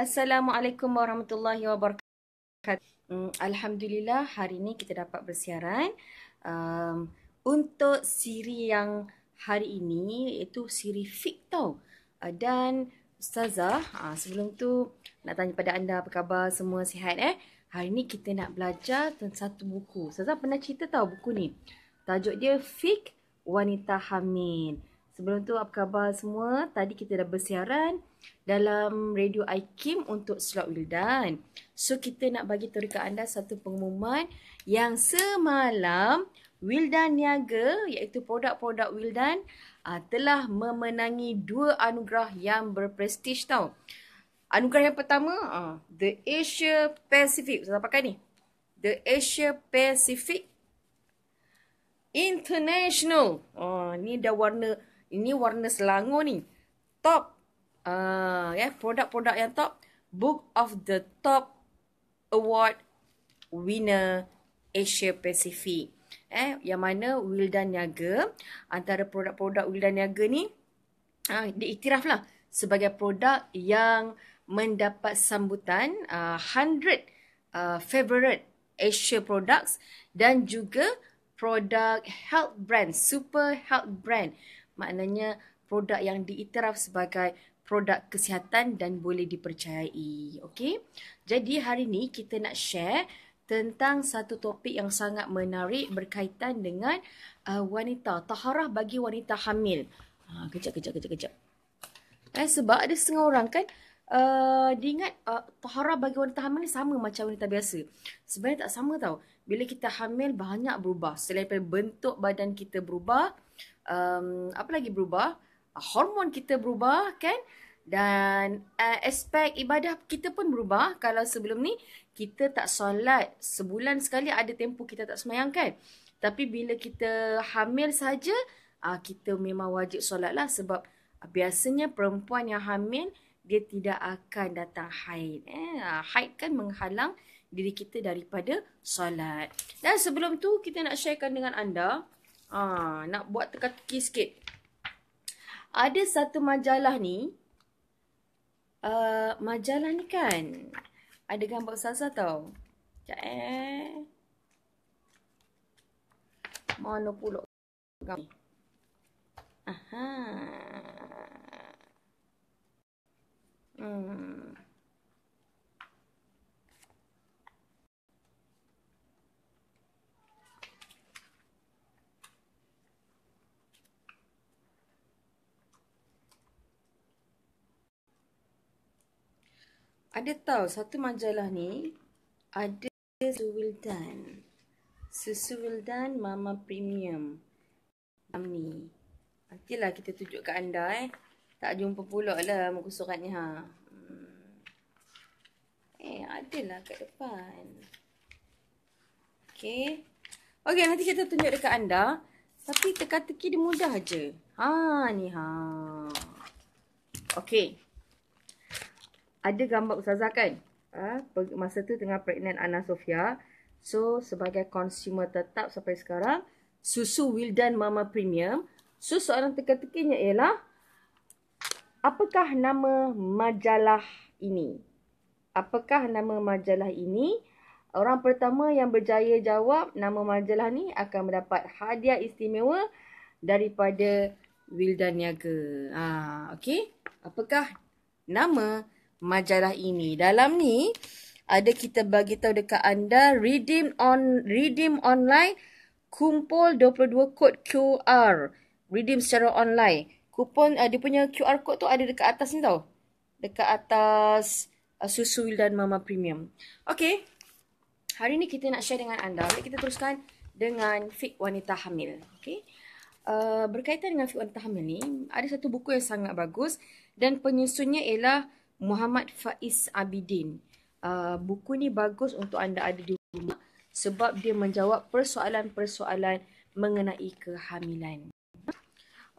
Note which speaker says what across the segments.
Speaker 1: Assalamualaikum warahmatullahi wabarakatuh. Hmm, Alhamdulillah hari ini kita dapat bersiaran. Um, untuk siri yang hari ini iaitu siri fik tau. Uh, dan Ustazah, uh, sebelum tu nak tanya pada anda apa khabar semua sihat eh. Hari ini kita nak belajar tentang satu buku. Ustazah pernah cerita tau buku ni. Tajuk dia Fik Wanita Hamil. Sebelum tu apa khabar semua? Tadi kita dah bersiaran dalam radio iKim untuk slot Wildan. So kita nak bagi tahu dekat anda satu pengumuman yang semalam Wildan Niaga iaitu produk-produk Wildan uh, telah memenangi dua anugerah yang berprestij tau. Anugerah yang pertama uh, The Asia Pacific. Saya pakai ni. The Asia Pacific International. Oh, ni dah warna ini warna Selangor ni. Top uh, ya yeah, eh, produk-produk yang top Book of the Top Award winner Asia Pacific. Eh yang mana Wildan Niaga antara produk-produk Wildan Niaga ni ah uh, diiktiraflah sebagai produk yang mendapat sambutan uh, ah, 100 uh, ah, favorite Asia products dan juga produk health brand, super health brand maknanya produk yang diiktiraf sebagai produk kesihatan dan boleh dipercayai. Okey. Jadi hari ini kita nak share tentang satu topik yang sangat menarik berkaitan dengan uh, wanita taharah bagi wanita hamil. Ha kejap kejap kejap kejap. Eh sebab ada setengah orang kan uh, dia ingat uh, taharah bagi wanita hamil ni sama macam wanita biasa. Sebenarnya tak sama tau. Bila kita hamil banyak berubah selain bentuk badan kita berubah, uh, um, apa lagi berubah ah, hormon kita berubah kan dan uh, aspek ibadah kita pun berubah kalau sebelum ni kita tak solat sebulan sekali ada tempoh kita tak semayang kan tapi bila kita hamil saja uh, kita memang wajib solat lah sebab biasanya perempuan yang hamil dia tidak akan datang haid eh haid kan menghalang diri kita daripada solat dan sebelum tu kita nak sharekan dengan anda Ah, nak buat teka-teki sikit. Ada satu majalah ni. Uh, majalah ni kan. Ada gambar sasa tau. Sekejap eh. Mana pulak gambar Aha. Hmm. Ada tahu satu majalah ni ada Susu Wildan. Susu Wildan Mama Premium. Am ni. lah kita tunjuk kat anda eh. Tak jumpa pula lah muka suratnya ha. Hmm. Eh, adalah kat depan. Okay, okay nanti kita tunjuk dekat anda. Tapi teka-teki dia mudah aje. Ha ni ha. Okay ada gambar Ustazah kan ha, masa tu tengah pregnant Anna Sofia so sebagai consumer tetap sampai sekarang susu Wildan Mama Premium so soalan teka-tekinya ialah apakah nama majalah ini apakah nama majalah ini orang pertama yang berjaya jawab nama majalah ni akan mendapat hadiah istimewa daripada Wildan Niaga ha, ah, okay apakah nama majalah ini. Dalam ni ada kita bagi tahu dekat anda redeem on redeem online kumpul 22 kod QR redeem secara online. Kupon uh, dia punya QR kod tu ada dekat atas ni tau. Dekat atas uh, susu dan mama premium. Okay. Hari ni kita nak share dengan anda. Jadi kita teruskan dengan fik wanita hamil. Okay. Uh, ah, berkaitan dengan fik wanita hamil ni, ada satu buku yang sangat bagus dan penyusunnya ialah Muhammad Faiz Abidin. Uh, buku ni bagus untuk anda ada di rumah sebab dia menjawab persoalan-persoalan mengenai kehamilan.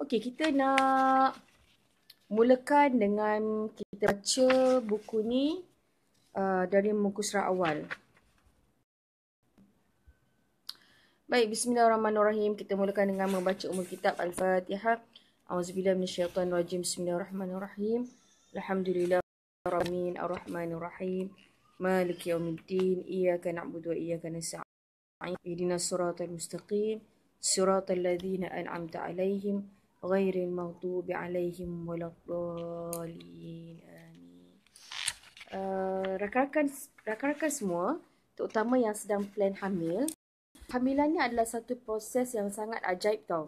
Speaker 1: Okey, kita nak mulakan dengan kita baca buku ni uh, dari muka surat awal. Baik, bismillahirrahmanirrahim. Kita mulakan dengan membaca umur kitab Al-Fatihah. A'udzubillahi minasyaitanirrajim. Bismillahirrahmanirrahim. Alhamdulillah. الرحمن الرحمن الرحيم مالك يوم الدين إياك نعبد وإياك نستعين اهدنا الصراط المستقيم صراط Mustaqim, أنعمت عليهم غير المغضوب عليهم ولا الضالين آمين rakan-rakan uh, rakan-rakan semua terutama yang sedang plan hamil hamilannya adalah satu proses yang sangat ajaib tau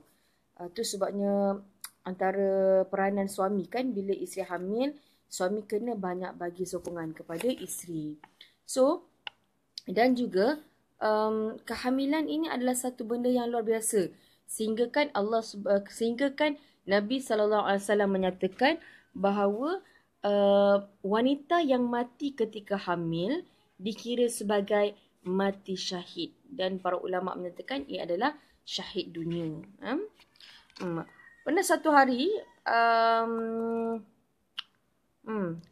Speaker 1: itu eh, sebabnya antara peranan suami kan bila isteri hamil suami kena banyak bagi sokongan kepada isteri. So, dan juga um, kehamilan ini adalah satu benda yang luar biasa. Sehingga kan Allah uh, sehingga kan Nabi sallallahu alaihi wasallam menyatakan bahawa uh, wanita yang mati ketika hamil dikira sebagai mati syahid dan para ulama menyatakan ia adalah syahid dunia. Hmm. hmm. Pernah satu hari um, Hmm.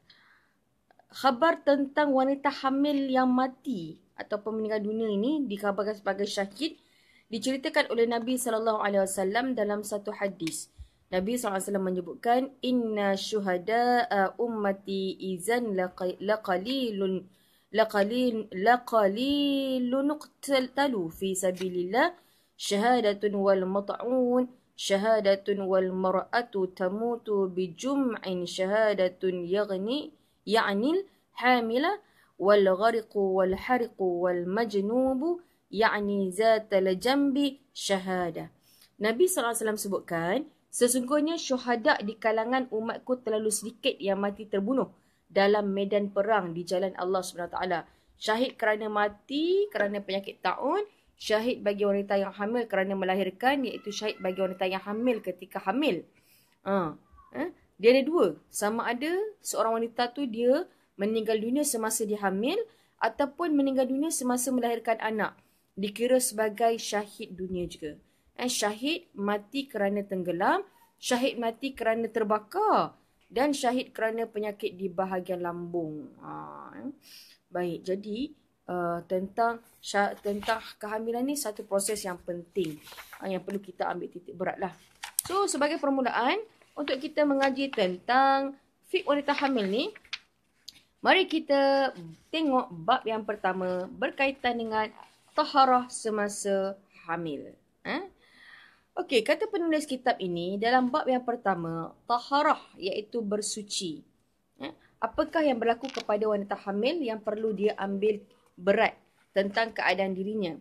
Speaker 1: Khabar tentang wanita hamil yang mati atau meninggal dunia ini dikabarkan sebagai syahid diceritakan oleh Nabi sallallahu alaihi wasallam dalam satu hadis. Nabi SAW menyebutkan inna syuhada ummati izan laqalilun laqalil laqalilun qatalu fi sabilillah syahadatun wal mat'un syahadatun wal mar'atu tamutu bi jum'in syahadatun yaghni yani hamila wal ghariqu wal hariqu wal majnubu yani zat al jambi syahada Nabi SAW sebutkan sesungguhnya syuhada di kalangan umatku terlalu sedikit yang mati terbunuh dalam medan perang di jalan Allah SWT. Syahid kerana mati, kerana penyakit ta'un, syahid bagi wanita yang hamil kerana melahirkan iaitu syahid bagi wanita yang hamil ketika hamil. Ha. Eh? Dia ada dua. Sama ada seorang wanita tu dia meninggal dunia semasa dia hamil ataupun meninggal dunia semasa melahirkan anak. Dikira sebagai syahid dunia juga. Eh, syahid mati kerana tenggelam, syahid mati kerana terbakar dan syahid kerana penyakit di bahagian lambung. Ha. Eh? Baik, jadi... Uh, tentang tentang kehamilan ni satu proses yang penting uh, yang perlu kita ambil titik berat lah. So sebagai permulaan untuk kita mengaji tentang fit wanita hamil ni mari kita tengok bab yang pertama berkaitan dengan taharah semasa hamil. Eh? Okey, kata penulis kitab ini dalam bab yang pertama taharah iaitu bersuci. Eh? Apakah yang berlaku kepada wanita hamil yang perlu dia ambil berat tentang keadaan dirinya.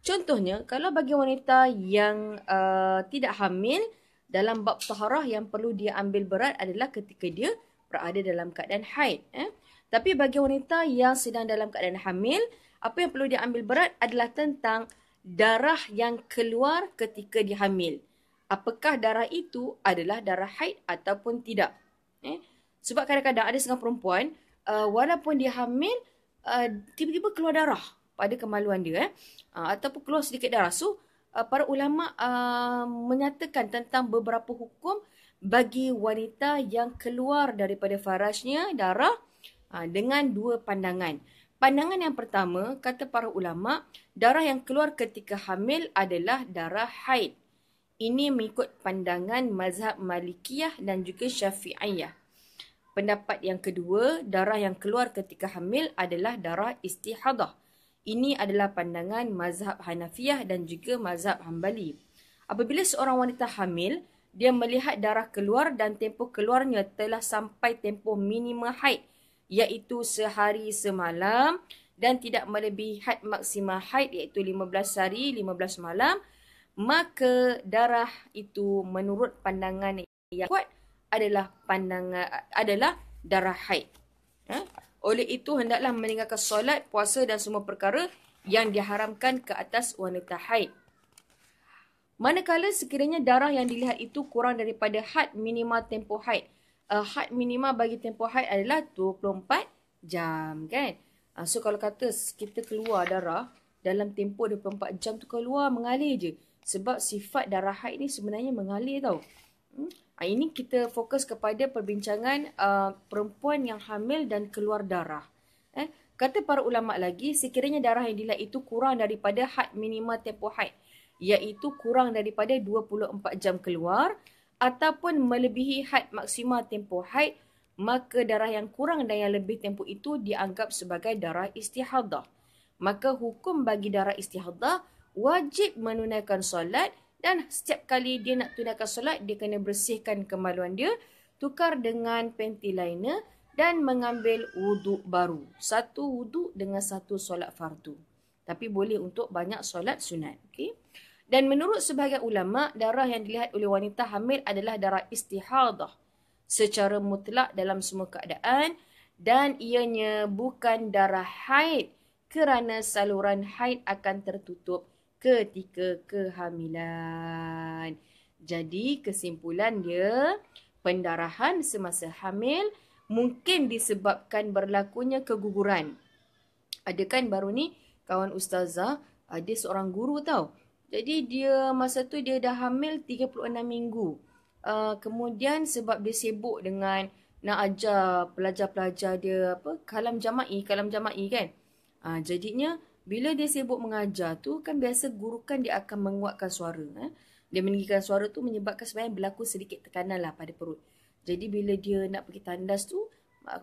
Speaker 1: Contohnya, kalau bagi wanita yang uh, tidak hamil, dalam bab taharah yang perlu dia ambil berat adalah ketika dia berada dalam keadaan haid. Eh? Tapi bagi wanita yang sedang dalam keadaan hamil, apa yang perlu dia ambil berat adalah tentang darah yang keluar ketika dia hamil. Apakah darah itu adalah darah haid ataupun tidak. Eh? Sebab kadang-kadang ada setengah perempuan, uh, walaupun dia hamil, Uh, tiba-tiba keluar darah pada kemaluan dia eh uh, ataupun keluar sedikit darah so uh, para ulama uh, menyatakan tentang beberapa hukum bagi wanita yang keluar daripada farasnya darah uh, dengan dua pandangan pandangan yang pertama kata para ulama darah yang keluar ketika hamil adalah darah haid ini mengikut pandangan mazhab Malikiyah dan juga Syafi'iyah. Pendapat yang kedua, darah yang keluar ketika hamil adalah darah istihadah. Ini adalah pandangan mazhab Hanafiah dan juga mazhab Hanbali. Apabila seorang wanita hamil, dia melihat darah keluar dan tempoh keluarnya telah sampai tempoh minima haid iaitu sehari semalam dan tidak melebihi had maksima haid iaitu 15 hari 15 malam maka darah itu menurut pandangan yang kuat adalah pandangan adalah darah haid. Ha? Oleh itu hendaklah meninggalkan solat, puasa dan semua perkara yang diharamkan ke atas wanita haid. Manakala sekiranya darah yang dilihat itu kurang daripada had minima tempo haid. Uh, had minima bagi tempo haid adalah 24 jam kan. Uh, so kalau kata kita keluar darah dalam tempo 24 jam tu keluar mengalir je. Sebab sifat darah haid ni sebenarnya mengalir tau. Hmm? Ah, ini kita fokus kepada perbincangan uh, perempuan yang hamil dan keluar darah. Eh, kata para ulama lagi, sekiranya darah yang dilihat itu kurang daripada had minima tempo haid, iaitu kurang daripada 24 jam keluar ataupun melebihi had maksima tempo haid, maka darah yang kurang dan yang lebih tempo itu dianggap sebagai darah istihadah. Maka hukum bagi darah istihadah wajib menunaikan solat dan setiap kali dia nak tunaikan solat dia kena bersihkan kemaluan dia tukar dengan panty liner dan mengambil wuduk baru satu wuduk dengan satu solat fardu tapi boleh untuk banyak solat sunat Okay? dan menurut sebahagian ulama darah yang dilihat oleh wanita hamil adalah darah istihadah secara mutlak dalam semua keadaan dan ianya bukan darah haid kerana saluran haid akan tertutup ketika kehamilan. Jadi kesimpulan dia, pendarahan semasa hamil mungkin disebabkan berlakunya keguguran. Ada kan baru ni kawan ustazah, ada seorang guru tau. Jadi dia masa tu dia dah hamil 36 minggu. Uh, kemudian sebab dia sibuk dengan nak ajar pelajar-pelajar dia apa kalam jama'i, kalam jama'i kan. Uh, jadinya bila dia sibuk mengajar tu kan biasa guru kan dia akan menguatkan suara. Eh? Dia meninggikan suara tu menyebabkan sebenarnya berlaku sedikit tekanan lah pada perut. Jadi bila dia nak pergi tandas tu,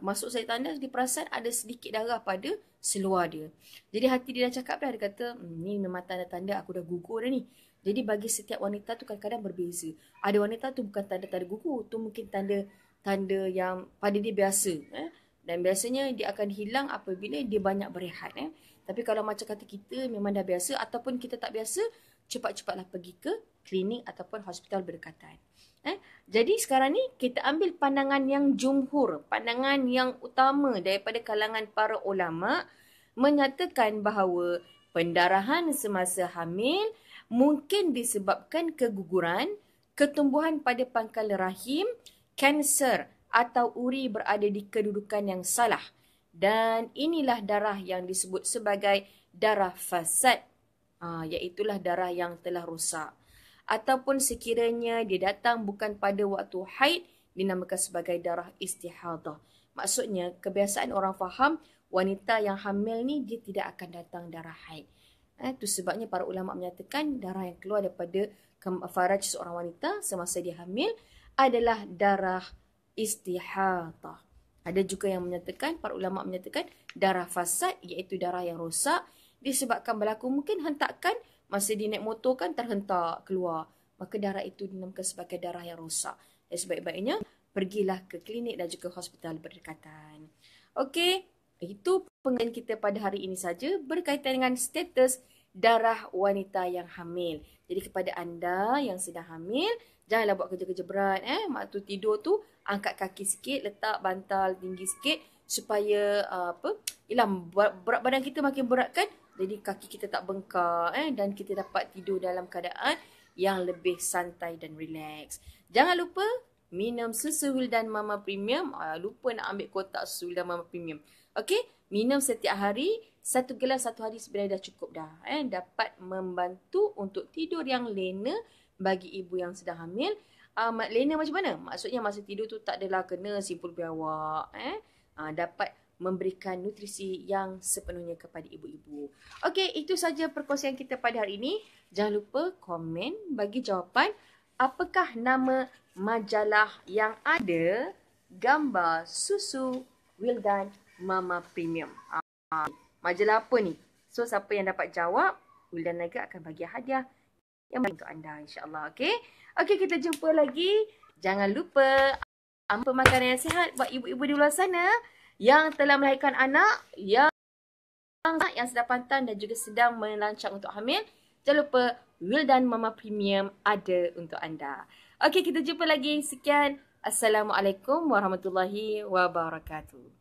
Speaker 1: masuk saya tandas dia perasan ada sedikit darah pada seluar dia. Jadi hati dia dah cakap dah, dia kata hmm, ni memang tanda-tanda aku dah gugur dah ni. Jadi bagi setiap wanita tu kadang-kadang berbeza. Ada wanita tu bukan tanda-tanda gugur, tu mungkin tanda-tanda yang pada dia biasa. Eh? Dan biasanya dia akan hilang apabila dia banyak berehat. Eh? Tapi kalau macam kata kita memang dah biasa ataupun kita tak biasa, cepat-cepatlah pergi ke klinik ataupun hospital berdekatan. Eh? Jadi sekarang ni kita ambil pandangan yang jumhur, pandangan yang utama daripada kalangan para ulama menyatakan bahawa pendarahan semasa hamil mungkin disebabkan keguguran, ketumbuhan pada pangkal rahim, kanser atau uri berada di kedudukan yang salah dan inilah darah yang disebut sebagai darah fasad ha, ah, iaitu darah yang telah rosak ataupun sekiranya dia datang bukan pada waktu haid dinamakan sebagai darah istihadah maksudnya kebiasaan orang faham wanita yang hamil ni dia tidak akan datang darah haid itu eh, sebabnya para ulama menyatakan darah yang keluar daripada faraj seorang wanita semasa dia hamil adalah darah istihadah ada juga yang menyatakan, para ulama menyatakan darah fasad iaitu darah yang rosak disebabkan berlaku mungkin hentakan masa di naik motor kan terhentak keluar. Maka darah itu dinamakan sebagai darah yang rosak. Dan sebaik-baiknya pergilah ke klinik dan juga hospital berdekatan. Okey, itu pengen kita pada hari ini saja berkaitan dengan status darah wanita yang hamil. Jadi kepada anda yang sedang hamil, Janganlah buat kerja-kerja berat eh. Waktu tidur tu angkat kaki sikit, letak bantal tinggi sikit supaya uh, apa? Ilah berat badan kita makin berat kan? Jadi kaki kita tak bengkak eh dan kita dapat tidur dalam keadaan yang lebih santai dan relax. Jangan lupa minum susu Wildan Mama Premium. Uh, lupa nak ambil kotak susu Wildan Mama Premium. Okey, minum setiap hari satu gelas satu hari sebenarnya dah cukup dah eh dapat membantu untuk tidur yang lena bagi ibu yang sedang hamil uh, mat lena macam mana maksudnya masa tidur tu tak adalah kena simpul biawak eh uh, dapat memberikan nutrisi yang sepenuhnya kepada ibu-ibu. Okey, itu saja perkongsian kita pada hari ini. Jangan lupa komen bagi jawapan apakah nama majalah yang ada gambar susu Wildan Mama Premium. Uh, majalah apa ni? So, siapa yang dapat jawab, Wildan Naga akan bagi hadiah yang baik untuk anda insyaAllah. Okey, okay, kita jumpa lagi. Jangan lupa apa makanan yang sihat buat ibu-ibu di luar sana yang telah melahirkan anak, yang yang sedang pantan dan juga sedang melancang untuk hamil. Jangan lupa Will dan Mama Premium ada untuk anda. Okey, kita jumpa lagi. Sekian. Assalamualaikum warahmatullahi wabarakatuh.